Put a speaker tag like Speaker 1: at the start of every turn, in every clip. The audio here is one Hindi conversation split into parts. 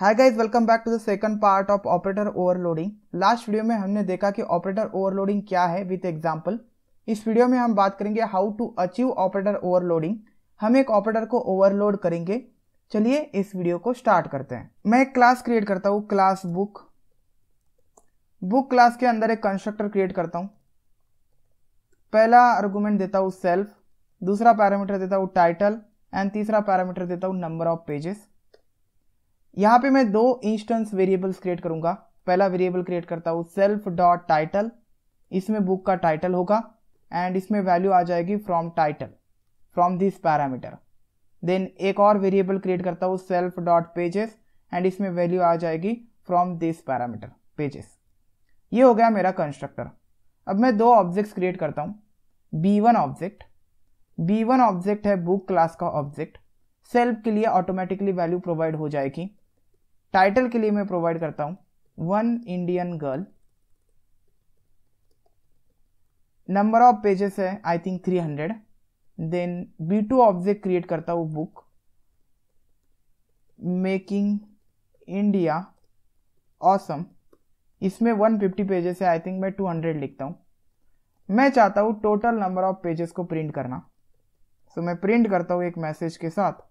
Speaker 1: hi guys welcome back to the second part of operator overloading last video में हमने देखा कि ऑपरेटर ओवरलोडिंग क्या है विथ एग्जांपल इस वीडियो में हम बात करेंगे how to achieve operator overloading हम एक ऑपरेटर को ओवरलोड करेंगे चलिए इस वीडियो को स्टार्ट करते हैं मैं एक क्लास क्रिएट करता हूँ क्लास बुक बुक क्लास के अंदर एक कंस्ट्रक्टर क्रिएट करता हूँ पहला आर्गूमेंट देता हूँ सेल्फ दूसरा पैरामीटर देता हूँ टाइटल एंड तीसरा पैरामीटर देता हूँ नंबर ऑफ पेजेस यहाँ पे मैं दो इंस्टेंस वेरिएबल्स क्रिएट करूंगा पहला वेरिएबल क्रिएट करता हूँ सेल्फ डॉट टाइटल इसमें बुक का टाइटल होगा एंड इसमें वैल्यू आ जाएगी from title from this parameter then एक और वेरिएबल क्रिएट करता हूँ सेल्फ डॉट पेजेस एंड इसमें वैल्यू आ जाएगी फ्रॉम दिस पैरामीटर पेजेस ये हो गया मेरा कंस्ट्रक्टर अब मैं दो ऑब्जेक्ट्स क्रिएट करता हूँ B one object B one object है बुक क्लास का ऑब्जेक्ट सेल्फ के लिए ऑटोमेटिकली वैल्यू प्रोवाइड हो जाएगी टाइटल के लिए मैं प्रोवाइड करता हूं one Indian girl number of pages है I think three hundred then B two object create करता हूँ बुक मेकिंग इंडिया ऑसम इसमें 150 पेजेस है आई थिंक मैं 200 लिखता हूं मैं चाहता हूं टोटल नंबर ऑफ पेजेस को प्रिंट करना सो so, मैं प्रिंट करता हूं एक मैसेज के साथ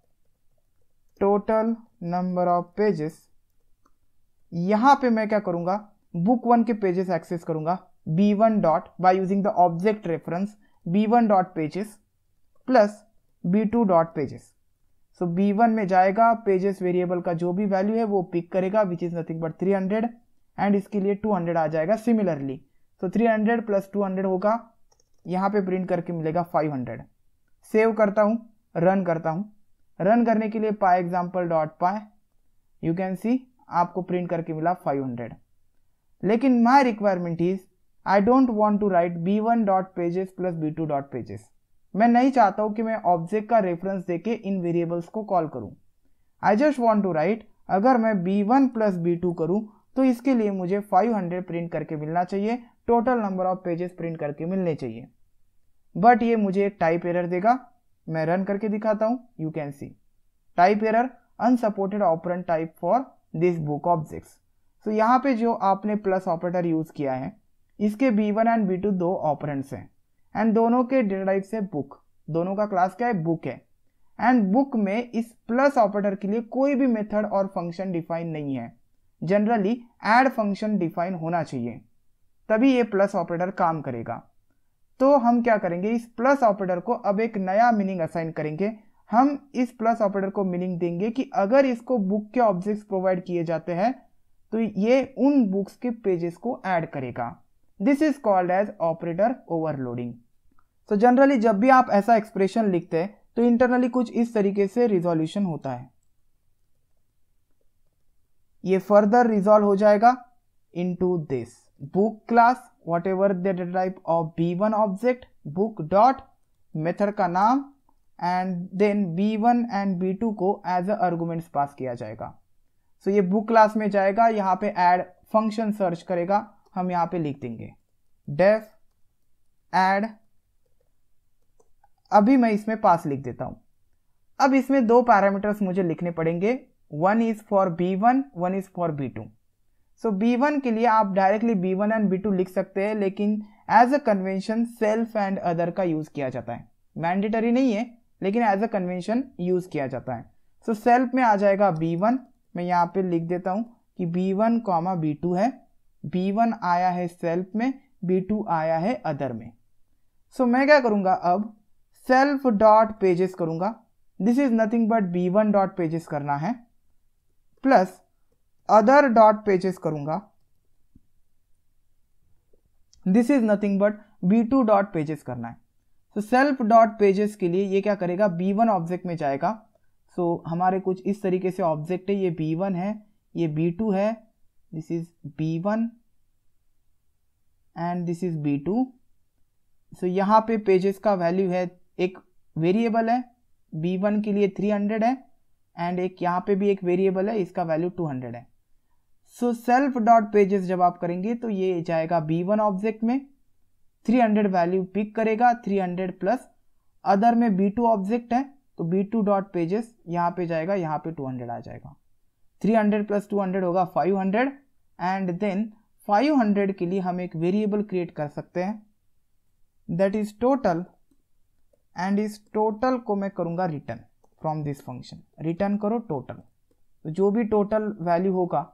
Speaker 1: टोटल नंबर ऑफ पेजेस यहां पे मैं क्या करूंगा बुक वन के पेजेस एक्सेस करूंगा B one dot by using the object reference B one dot pages plus B two dot pages so B one में जाएगा पेजेस वेरिएबल का जो भी वैल्यू है वो पिक करेगा which is nothing but three hundred and इसके लिए टू हंड्रेड आ जाएगा similarly so three hundred plus two hundred होगा यहाँ पे प्रिंट करके मिलेगा फाइव हंड्रेड सेव करता हूँ रन करता हूँ रन करने के लिए py example dot py you can see आपको प्रिंट करके मिला 500 लेकिन my requirement is I don't want to write B one dot pages plus B two dot pages मैं नहीं चाहता हूँ कि मैं ऑब्जेक्ट का रेफरेंस देके इन वेरिएबल्स को कॉल करूँ I just want to write अगर मैं B one plus B two करूँ तो इसके लिए मुझे 500 प्रिंट करके मिलना चाहिए total number of pages print करके मिलने चाहिए बट ये मुझे एक टाइप एरर देगा मैं रन करके दिखाता हूँ you can see type error unsupported operand type for this book objects so यहाँ पे जो आपने प्लस ऑपरेटर यूज़ किया है इसके B one and B two दो ऑपरेंट्स हैं एंड दोनों के डेटा से बुक दोनों का क्लास क्या है बुक है एंड बुक में इस प्लस ऑपरेटर के लिए कोई भी मेथड और फंक्शन डिफाइन नहीं है जनरली एड फंक्शन डिफाइन होना चाहिए तभी ये प्लस ऑपरेटर काम करेगा तो हम क्या करेंगे इस प्लस ऑपरेटर को अब एक नया मीनिंग असाइन करेंगे हम इस प्लस ऑपरेटर को मीनिंग देंगे कि अगर इसको बुक के ऑब्जेक्ट्स प्रोवाइड किए जाते हैं तो ये उन बुक्स के पेजेस को ऐड करेगा this is called as operator overloading so generally जब भी आप ऐसा एक्सप्रेशन लिखते हैं तो इंटरनली कुछ इस तरीके से रिजोल्यूशन होता है ये फर्दर रिजॉल्व हो जाएगा into this book class whatever the type of B one object book dot method का नाम and then B one and B two को एज अ आर्गूमेंट्स पास किया जाएगा सो so, ये बुक क्लास में जाएगा यहाँ पे एड फंक्शन सर्च करेगा हम यहाँ पे लिख देंगे डेफ एड अभी मैं इसमें पास लिख देता हूँ अब इसमें दो पैरामीटर्स मुझे लिखने पड़ेंगे one is for B one one is for B two so B one के लिए आप directly B one and B two लिख सकते हैं लेकिन as a convention self and other का यूज किया जाता है मैंडेटरी नहीं है लेकिन एज अ कन्वेंशन यूज किया जाता है सो so, सेल्फ में आ जाएगा बी वन मैं यहाँ पे लिख देता हूँ कि B one comma B two है बी वन आया है सेल्फ में बी टू आया है अदर में सो so, मैं क्या करूँगा अब सेल्फ डॉट पेजेस करूँगा this is nothing but B one dot pages करना है प्लस अदर डॉट पेजेस करूँगा this is nothing but B two dot pages करना है सो सेल्फ डॉट पेजेस के लिए ये क्या करेगा बी वन ऑब्जेक्ट में जाएगा सो so, हमारे कुछ इस तरीके से ऑब्जेक्ट है ये बी वन है ये बी टू है this is B one and this is B two so यहाँ पे पेजेस का वैल्यू है एक वेरिएबल है बी वन के लिए थ्री हंड्रेड है एंड एक यहाँ पे भी एक वेरिएबल है इसका वैल्यू टू हंड्रेड है सो सेल्फ डॉट पेजेस जब आप करेंगे तो ये जाएगा बी वन ऑब्जेक्ट में 300 वैल्यू पिक करेगा 300 प्लस अदर में बी टू ऑब्जेक्ट है तो बी टू डॉट पेजेस यहाँ पे जाएगा यहाँ पे 200 आ जाएगा 300 प्लस 200 होगा 500 एंड देन 500 के लिए हम एक वेरिएबल क्रिएट कर सकते हैं दैट इज टोटल एंड इस टोटल को मैं करूँगा return from this function return करो टोटल तो जो भी टोटल वैल्यू होगा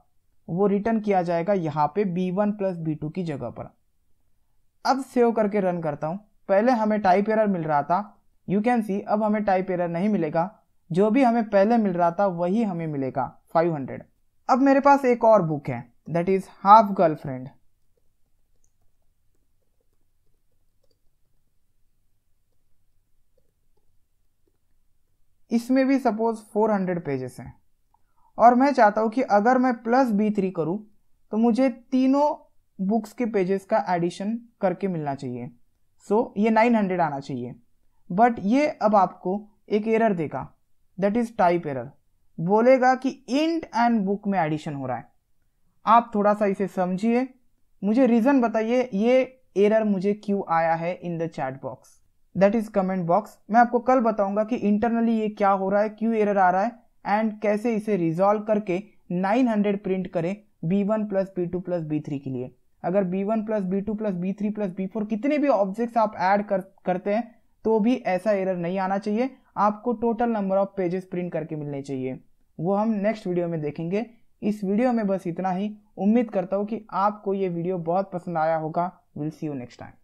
Speaker 1: वो रिटर्न किया जाएगा यहाँ पे b1 वन प्लस बी की जगह पर अब सेव करके रन करता हूँ पहले हमें टाइप एरर मिल रहा था यू कैन सी अब हमें टाइप एरर नहीं मिलेगा जो भी हमें पहले मिल रहा था वही हमें मिलेगा 500 अब मेरे पास एक और बुक है दैट इज हाफ गर्लफ्रेंड इसमें भी सपोज 400 पेजेस हैं और मैं चाहता हूं कि अगर मैं प्लस बी थ्री करूं तो मुझे तीनों बुक्स के पेजेस का एडिशन करके मिलना चाहिए सो so, ये हंड्रेड आना चाहिए बट ये अब आपको एक एरर देगा दैट इज टाइप एरर बोलेगा कि इंट एंड बुक में एडिशन हो रहा है आप थोड़ा सा इसे समझिए मुझे रीज़न बताइए ये एरर मुझे क्यों आया है in the chat box that is comment box मैं आपको कल बताऊंगा कि इंटरनली ये क्या हो रहा है क्यों एरर आ रहा है एंड कैसे इसे रिजॉल्व करके 900 प्रिंट करें B one plus B two plus B three के लिए अगर B one plus B two plus B three plus B four कितने भी ऑब्जेक्ट्स आप ऐड कर करते हैं तो भी ऐसा एरर नहीं आना चाहिए आपको total number of pages print करके मिलने चाहिए वो हम नेक्स्ट वीडियो में देखेंगे इस वीडियो में बस इतना ही उम्मीद करता हूँ कि आपको ये वीडियो बहुत पसंद आया होगा will see you next time